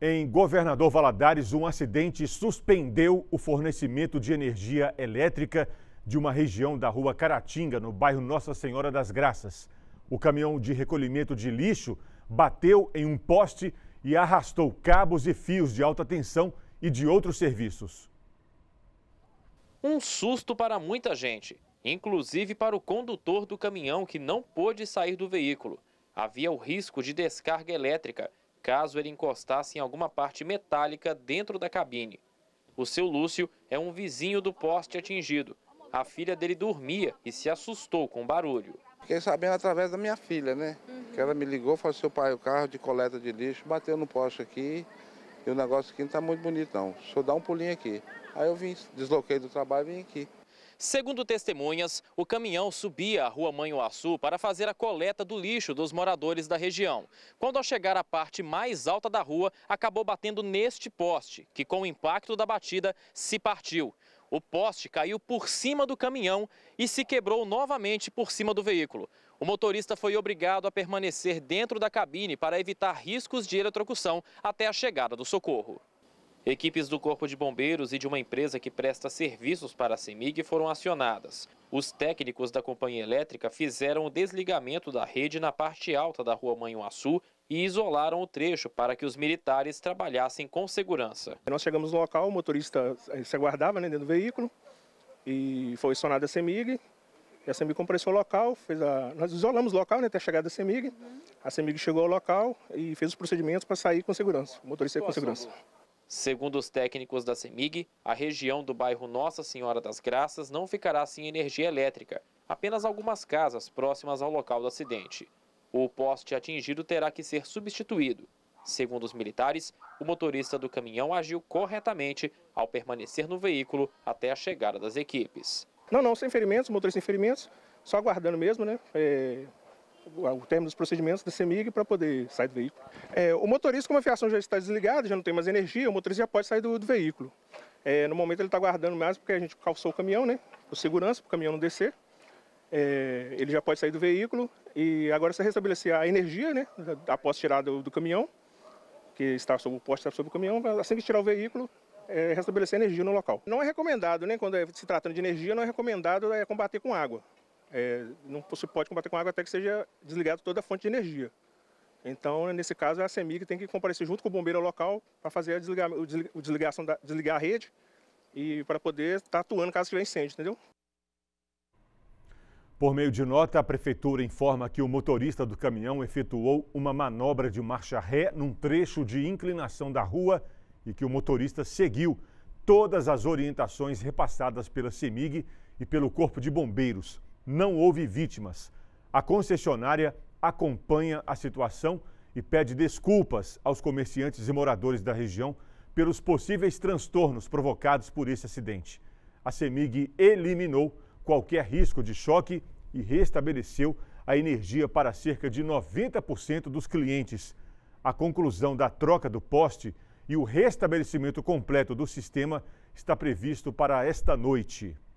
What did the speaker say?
Em Governador Valadares, um acidente suspendeu o fornecimento de energia elétrica de uma região da rua Caratinga, no bairro Nossa Senhora das Graças. O caminhão de recolhimento de lixo bateu em um poste e arrastou cabos e fios de alta tensão e de outros serviços. Um susto para muita gente, inclusive para o condutor do caminhão que não pôde sair do veículo. Havia o risco de descarga elétrica caso ele encostasse em alguma parte metálica dentro da cabine. O seu Lúcio é um vizinho do poste atingido. A filha dele dormia e se assustou com o barulho. Fiquei sabendo através da minha filha, né? Uhum. Que ela me ligou, falou: seu pai, o carro de coleta de lixo bateu no poste aqui e o negócio aqui não está muito bonito, não. Só dá um pulinho aqui. Aí eu vim, desloquei do trabalho e vim aqui. Segundo testemunhas, o caminhão subia a rua Manhuaçu para fazer a coleta do lixo dos moradores da região. Quando ao chegar à parte mais alta da rua, acabou batendo neste poste, que com o impacto da batida se partiu. O poste caiu por cima do caminhão e se quebrou novamente por cima do veículo. O motorista foi obrigado a permanecer dentro da cabine para evitar riscos de eletrocução até a chegada do socorro. Equipes do Corpo de Bombeiros e de uma empresa que presta serviços para a CEMIG foram acionadas. Os técnicos da companhia elétrica fizeram o desligamento da rede na parte alta da rua Manhuaçu e isolaram o trecho para que os militares trabalhassem com segurança. Nós chegamos no local, o motorista eh, se aguardava né, dentro do veículo e foi acionada a CEMIG. a CEMIG compressou o local, fez a... nós isolamos o local né, até a chegada da CEMIG. A CEMIG chegou ao local e fez os procedimentos para sair com segurança, o motorista saiu com segurança. Segundo os técnicos da CEMIG, a região do bairro Nossa Senhora das Graças não ficará sem energia elétrica, apenas algumas casas próximas ao local do acidente. O poste atingido terá que ser substituído. Segundo os militares, o motorista do caminhão agiu corretamente ao permanecer no veículo até a chegada das equipes. Não, não, sem ferimentos, motorista sem ferimentos, só aguardando mesmo, né? É, o término dos procedimentos da CEMIG para poder sair do veículo. É, o motorista, como a fiação já está desligada, já não tem mais energia, o motorista já pode sair do, do veículo. É, no momento ele está guardando mais porque a gente calçou o caminhão, né? Por segurança, para o caminhão não descer. É, ele já pode sair do veículo e agora se restabelecer a energia, né? Após tirar do, do caminhão, que está sob o poste, está sob o caminhão, assim que tirar o veículo, é, restabelecer energia no local. Não é recomendado, né? Quando é, se trata de energia, não é recomendado é, combater com água. É, não se pode combater com água até que seja desligado toda a fonte de energia. Então, nesse caso, é a CEMIG que tem que comparecer junto com o bombeiro local para fazer a desligar, o desligação da, desligar a rede e para poder estar atuando caso tiver incêndio, entendeu? Por meio de nota, a prefeitura informa que o motorista do caminhão efetuou uma manobra de marcha ré num trecho de inclinação da rua e que o motorista seguiu todas as orientações repassadas pela CEMIG e pelo Corpo de Bombeiros não houve vítimas. A concessionária acompanha a situação e pede desculpas aos comerciantes e moradores da região pelos possíveis transtornos provocados por esse acidente. A CEMIG eliminou qualquer risco de choque e restabeleceu a energia para cerca de 90% dos clientes. A conclusão da troca do poste e o restabelecimento completo do sistema está previsto para esta noite.